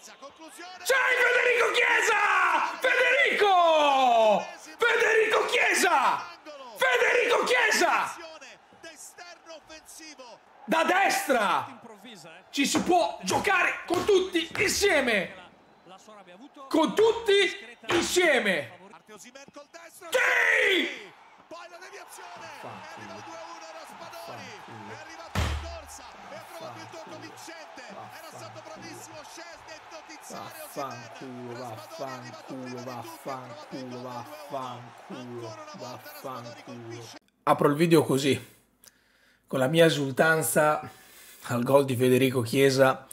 Chiesa, conclusione. C'è Federico Chiesa! Federico! Federico Chiesa! Federico Chiesa! Da destra! Eh. Ci si può giocare con tutti insieme! Con tutti insieme! Sì! Poi la deviazione! Arriva il 2-1 Raspadori! Arriva inconsciente era stato bravissimo Scesni a notiziare Raspadori è arrivato prima di tutti ha trovato ancora una volta Raspadori apro il video così con la mia esultanza al gol di Federico Chiesa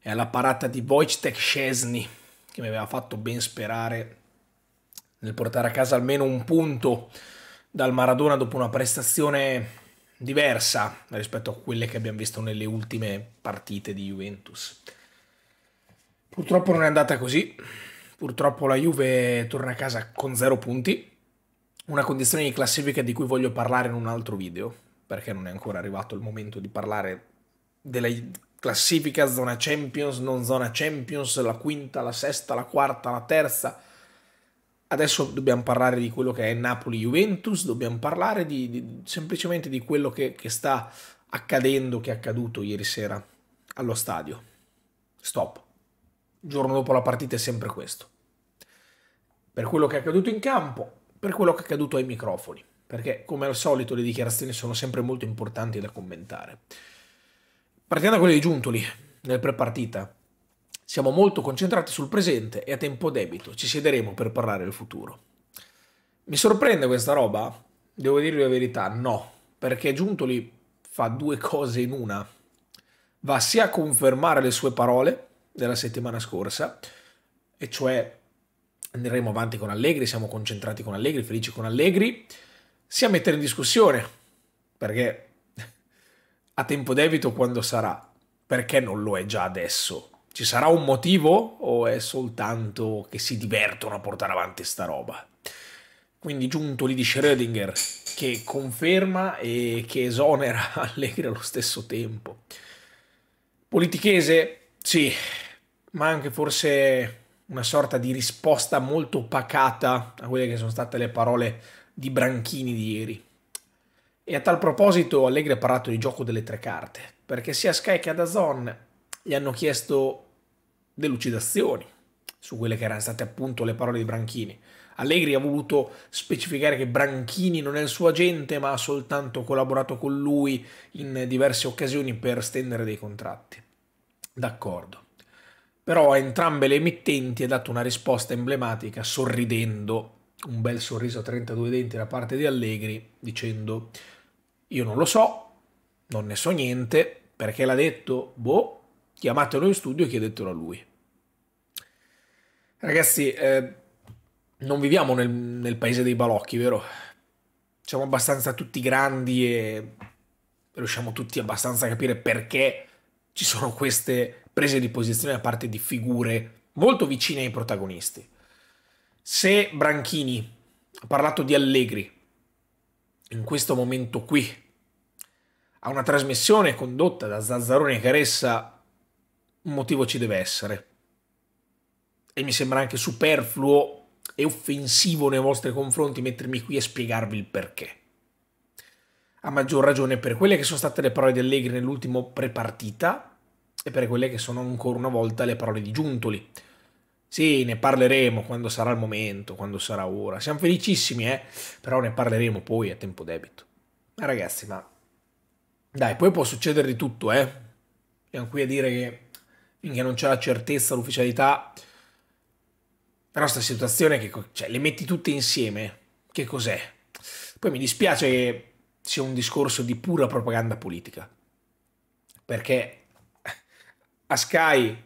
e alla parata di Wojtek Scesni che mi aveva fatto ben sperare nel portare a casa almeno un punto dal Maradona dopo una prestazione diversa rispetto a quelle che abbiamo visto nelle ultime partite di Juventus. Purtroppo non è andata così, purtroppo la Juve torna a casa con zero punti, una condizione di classifica di cui voglio parlare in un altro video, perché non è ancora arrivato il momento di parlare della classifica zona Champions, non zona Champions, la quinta, la sesta, la quarta, la terza, Adesso dobbiamo parlare di quello che è Napoli-Juventus, dobbiamo parlare di, di, semplicemente di quello che, che sta accadendo, che è accaduto ieri sera allo stadio. Stop. Il giorno dopo la partita è sempre questo. Per quello che è accaduto in campo, per quello che è accaduto ai microfoni, perché come al solito le dichiarazioni sono sempre molto importanti da commentare. Partiamo da quelle di Giuntoli nel pre-partita siamo molto concentrati sul presente e a tempo debito ci siederemo per parlare del futuro. Mi sorprende questa roba? Devo dirvi la verità, no, perché Giuntoli fa due cose in una. Va sia a confermare le sue parole della settimana scorsa, e cioè andremo avanti con Allegri, siamo concentrati con Allegri, felici con Allegri, sia a mettere in discussione, perché a tempo debito quando sarà, perché non lo è già adesso? Ci sarà un motivo o è soltanto che si divertono a portare avanti sta roba? Quindi giunto lì di Schrödinger che conferma e che esonera Allegri allo stesso tempo. Politichese, sì, ma anche forse una sorta di risposta molto pacata a quelle che sono state le parole di Branchini di ieri. E a tal proposito Allegri ha parlato di gioco delle tre carte, perché sia Sky che Adazon gli hanno chiesto delucidazioni su quelle che erano state appunto le parole di Branchini. Allegri ha voluto specificare che Branchini non è il suo agente, ma ha soltanto collaborato con lui in diverse occasioni per stendere dei contratti. D'accordo. Però a entrambe le emittenti ha dato una risposta emblematica, sorridendo, un bel sorriso a 32 denti da parte di Allegri, dicendo io non lo so, non ne so niente, perché l'ha detto, boh, chiamatelo in studio e chiedetelo a lui. Ragazzi, eh, non viviamo nel, nel paese dei balocchi, vero? Siamo abbastanza tutti grandi e riusciamo tutti abbastanza a capire perché ci sono queste prese di posizione da parte di figure molto vicine ai protagonisti. Se Branchini ha parlato di Allegri in questo momento qui, a una trasmissione condotta da Zazzaroni e Caressa un motivo ci deve essere. E mi sembra anche superfluo e offensivo nei vostri confronti mettermi qui a spiegarvi il perché. A maggior ragione per quelle che sono state le parole di Allegri nell'ultimo prepartita e per quelle che sono ancora una volta le parole di Giuntoli. Sì, ne parleremo quando sarà il momento, quando sarà ora. Siamo felicissimi, eh? Però ne parleremo poi a tempo debito. Ma ragazzi, ma... Dai, poi può succedere di tutto, eh? Siamo qui a dire che Minchia, non c'è la certezza, l'ufficialità. Però sta situazione che cioè, le metti tutte insieme, che cos'è? Poi mi dispiace che sia un discorso di pura propaganda politica. Perché a Sky,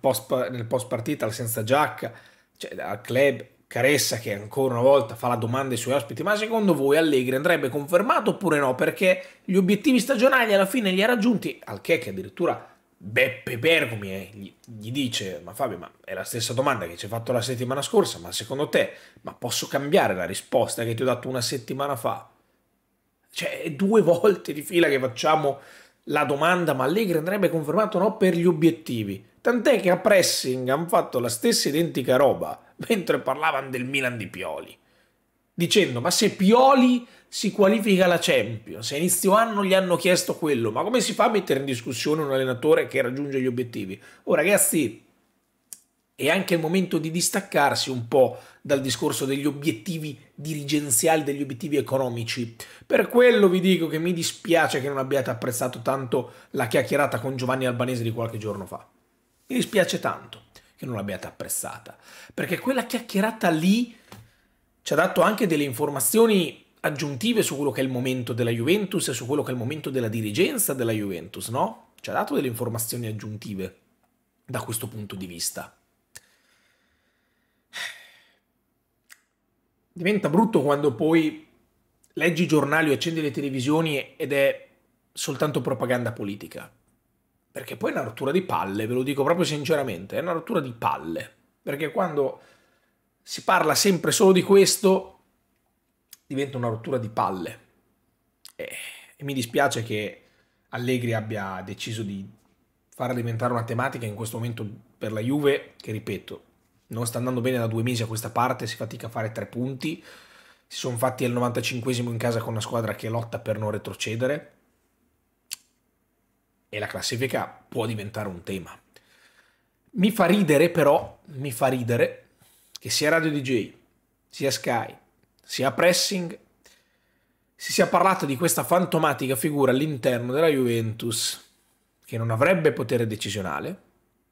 post, nel post partita, al senza giacca, cioè al club, Caressa che ancora una volta fa la domanda ai suoi ospiti, ma secondo voi Allegri andrebbe confermato oppure no? Perché gli obiettivi stagionali alla fine li ha raggiunti, al che addirittura Beppe Bergomi eh, gli, gli dice, ma Fabio, ma è la stessa domanda che ci hai fatto la settimana scorsa, ma secondo te, ma posso cambiare la risposta che ti ho dato una settimana fa? Cioè, è due volte di fila che facciamo la domanda, ma Allegri andrebbe confermato no per gli obiettivi. Tant'è che a Pressing hanno fatto la stessa identica roba, mentre parlavano del Milan di Pioli dicendo ma se Pioli si qualifica alla Champions, a inizio anno gli hanno chiesto quello, ma come si fa a mettere in discussione un allenatore che raggiunge gli obiettivi? Oh ragazzi, è anche il momento di distaccarsi un po' dal discorso degli obiettivi dirigenziali, degli obiettivi economici. Per quello vi dico che mi dispiace che non abbiate apprezzato tanto la chiacchierata con Giovanni Albanese di qualche giorno fa. Mi dispiace tanto che non l'abbiate apprezzata, perché quella chiacchierata lì ci ha dato anche delle informazioni aggiuntive su quello che è il momento della Juventus e su quello che è il momento della dirigenza della Juventus, no? Ci ha dato delle informazioni aggiuntive da questo punto di vista. Diventa brutto quando poi leggi i giornali o accendi le televisioni ed è soltanto propaganda politica. Perché poi è una rottura di palle, ve lo dico proprio sinceramente, è una rottura di palle. Perché quando si parla sempre solo di questo, diventa una rottura di palle. E, e mi dispiace che Allegri abbia deciso di far diventare una tematica in questo momento per la Juve, che ripeto, non sta andando bene da due mesi a questa parte, si fatica a fare tre punti, si sono fatti al 95esimo in casa con una squadra che lotta per non retrocedere e la classifica può diventare un tema. Mi fa ridere però, mi fa ridere che sia Radio DJ, sia Sky, sia Pressing, si sia parlato di questa fantomatica figura all'interno della Juventus che non avrebbe potere decisionale.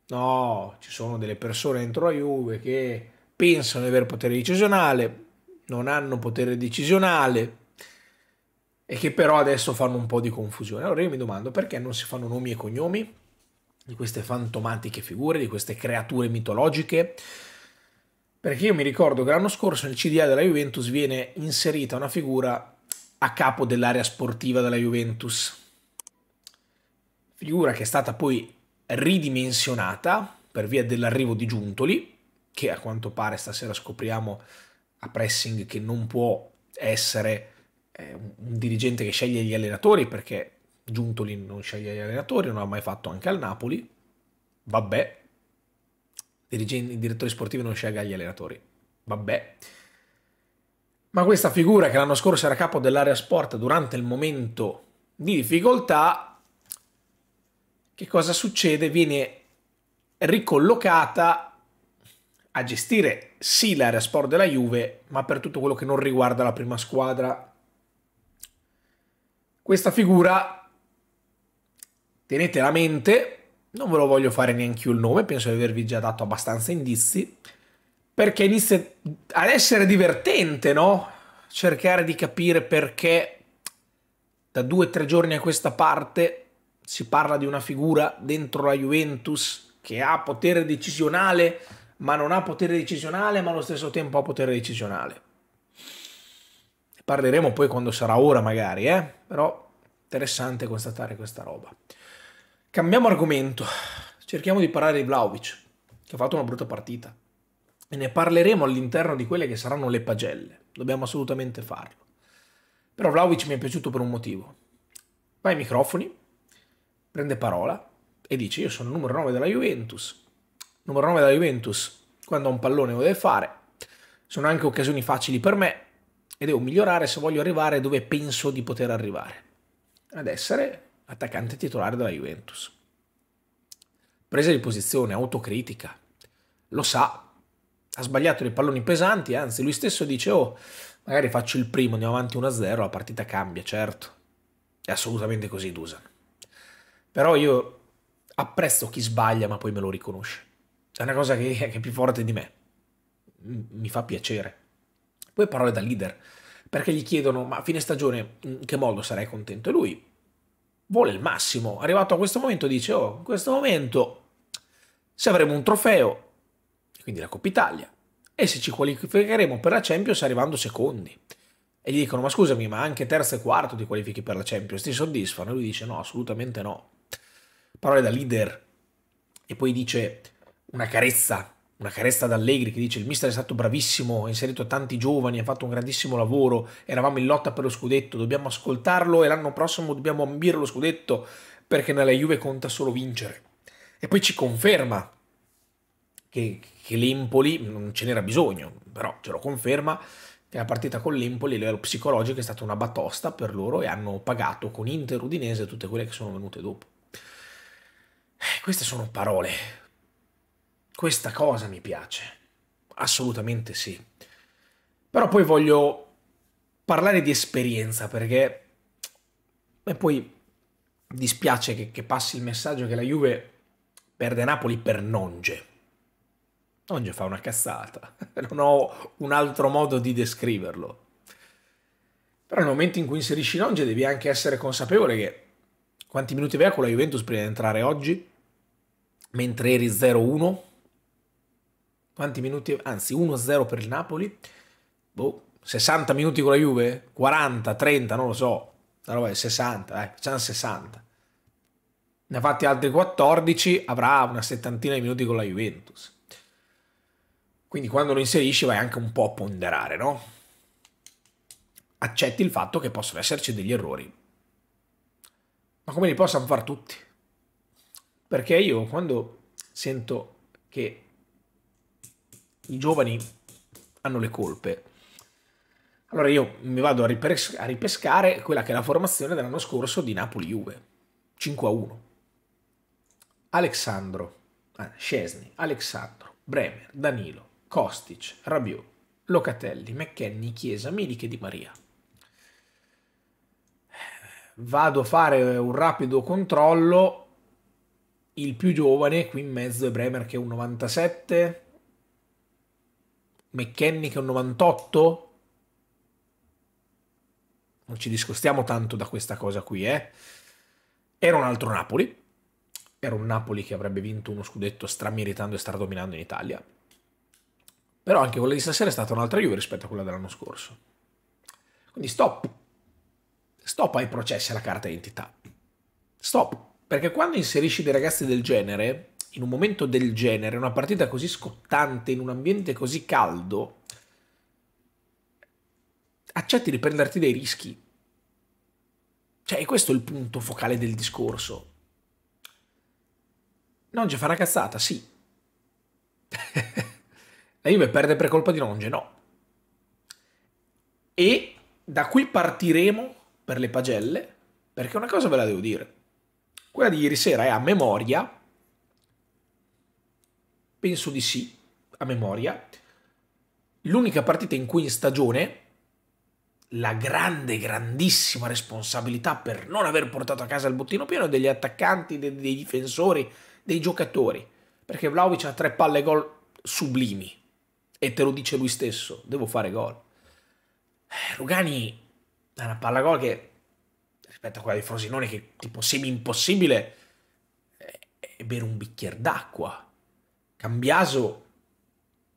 No, ci sono delle persone dentro la Juve che pensano di avere potere decisionale, non hanno potere decisionale e che però adesso fanno un po' di confusione. Allora io mi domando perché non si fanno nomi e cognomi di queste fantomatiche figure, di queste creature mitologiche perché io mi ricordo che l'anno scorso nel CDA della Juventus viene inserita una figura a capo dell'area sportiva della Juventus. Figura che è stata poi ridimensionata per via dell'arrivo di Giuntoli, che a quanto pare stasera scopriamo a pressing che non può essere eh, un dirigente che sceglie gli allenatori perché Giuntoli non sceglie gli allenatori, non l'ha mai fatto anche al Napoli. Vabbè, dirigenti, i direttori sportivi non scelga gli allenatori. Vabbè. Ma questa figura che l'anno scorso era capo dell'area sport durante il momento di difficoltà, che cosa succede? Viene ricollocata a gestire sì l'area sport della Juve, ma per tutto quello che non riguarda la prima squadra. Questa figura, tenete a mente, non ve lo voglio fare neanche io il nome, penso di avervi già dato abbastanza indizi, perché inizia ad essere divertente, no? Cercare di capire perché da due o tre giorni a questa parte si parla di una figura dentro la Juventus che ha potere decisionale, ma non ha potere decisionale, ma allo stesso tempo ha potere decisionale. Ne parleremo poi quando sarà ora magari, eh? Però interessante constatare questa roba. Cambiamo argomento. Cerchiamo di parlare di Vlaovic, che ha fatto una brutta partita. E ne parleremo all'interno di quelle che saranno le pagelle. Dobbiamo assolutamente farlo. Però Vlaovic mi è piaciuto per un motivo. Va ai microfoni, prende parola e dice io sono il numero 9 della Juventus. Numero 9 della Juventus, quando ho un pallone lo deve fare. Sono anche occasioni facili per me e devo migliorare se voglio arrivare dove penso di poter arrivare. Ad essere attaccante titolare della Juventus. Presa di posizione, autocritica, lo sa, ha sbagliato dei palloni pesanti, anzi lui stesso dice oh, magari faccio il primo, andiamo avanti 1-0, la partita cambia, certo, è assolutamente così Dusan. Però io apprezzo chi sbaglia ma poi me lo riconosce, è una cosa che, che è più forte di me, mi fa piacere. Poi parole da leader, perché gli chiedono ma a fine stagione in che modo sarei contento? E lui vuole il massimo. Arrivato a questo momento dice, oh, in questo momento se avremo un trofeo, quindi la Coppa Italia, e se ci qualificheremo per la Champions arrivando secondi. E gli dicono, ma scusami, ma anche terzo e quarto ti qualifichi per la Champions, ti soddisfano? E lui dice, no, assolutamente no. Parole da leader. E poi dice una carezza una carezza d'Allegri che dice il mister è stato bravissimo, ha inserito tanti giovani, ha fatto un grandissimo lavoro, eravamo in lotta per lo scudetto, dobbiamo ascoltarlo e l'anno prossimo dobbiamo ambire lo scudetto perché nella Juve conta solo vincere. E poi ci conferma che, che l'Empoli, non ce n'era bisogno, però ce lo conferma, che la partita con l'Empoli a livello psicologico è stata una batosta per loro e hanno pagato con Inter Udinese tutte quelle che sono venute dopo. Eh, queste sono parole, questa cosa mi piace, assolutamente sì. Però poi voglio parlare di esperienza perché... E poi dispiace che, che passi il messaggio che la Juve perde Napoli per nonge. Nonge fa una cazzata, non ho un altro modo di descriverlo. Però nel momento in cui inserisci Nonge devi anche essere consapevole che quanti minuti aveva con la Juventus prima di entrare oggi? Mentre eri 0-1? Quanti minuti? Anzi, 1-0 per il Napoli. Boh, 60 minuti con la Juve? 40, 30, non lo so. La roba è 60, dai, facciamo 60. Ne ha fatti altri 14, avrà una settantina di minuti con la Juventus. Quindi quando lo inserisci vai anche un po' a ponderare, no? Accetti il fatto che possono esserci degli errori. Ma come li possano fare tutti? Perché io quando sento che i giovani hanno le colpe. Allora io mi vado a, ripes a ripescare quella che è la formazione dell'anno scorso di Napoli-Juve, 5-1. a Alexandro, ah, Scesni, Alexandro, Bremer, Danilo, Kostic, Rabiot, Locatelli, McKenny, Chiesa, Miliche Di Maria. Vado a fare un rapido controllo. Il più giovane qui in mezzo è Bremer che è un 97, McKenny che è un 98? Non ci discostiamo tanto da questa cosa qui, eh. Era un altro Napoli. Era un Napoli che avrebbe vinto uno scudetto strameritando e stradominando in Italia. Però anche quella di stasera è stata un'altra Juve rispetto a quella dell'anno scorso. Quindi stop. Stop ai processi alla carta d'identità. Stop. Perché quando inserisci dei ragazzi del genere, in un momento del genere, una partita così scottante, in un ambiente così caldo, accetti di prenderti dei rischi. Cioè, questo è il punto focale del discorso. Nonge fa una cazzata, sì. La Juve perde per colpa di Nonge, no. E da qui partiremo per le pagelle, perché una cosa ve la devo dire. Quella di ieri sera è a memoria Penso di sì, a memoria. L'unica partita in cui in stagione la grande, grandissima responsabilità per non aver portato a casa il bottino pieno degli attaccanti, dei, difensori, dei giocatori. Perché Vlaovic ha tre palle gol sublimi. E te lo dice lui stesso, devo fare gol. Eh, Rugani ha una palla gol che, rispetto a quella di Frosinone, che è tipo semi impossibile, eh, è bere un bicchiere d'acqua. Cambiaso,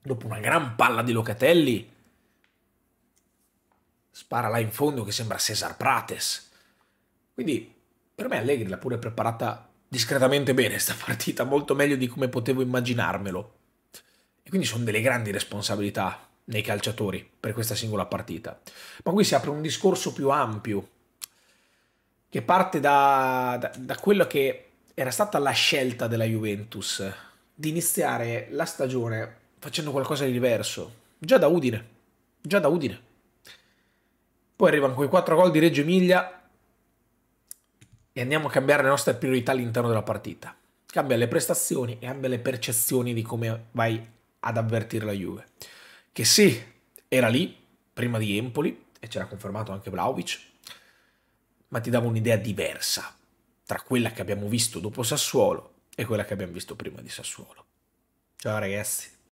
dopo una gran palla di Locatelli, spara là in fondo che sembra Cesar Prates. Quindi per me Allegri l'ha pure preparata discretamente bene questa partita, molto meglio di come potevo immaginarmelo. E quindi sono delle grandi responsabilità nei calciatori per questa singola partita. Ma qui si apre un discorso più ampio, che parte da, da, da quella che era stata la scelta della Juventus di iniziare la stagione facendo qualcosa di diverso. Già da Udine. Già da Udine. Poi arrivano quei quattro gol di Reggio Emilia e andiamo a cambiare le nostre priorità all'interno della partita. Cambia le prestazioni e cambia le percezioni di come vai ad avvertire la Juve. Che sì, era lì prima di Empoli e ce l'ha confermato anche Vlaovic, ma ti dava un'idea diversa tra quella che abbiamo visto dopo Sassuolo è quella che abbiamo visto prima di Sassuolo. Ciao ragazzi.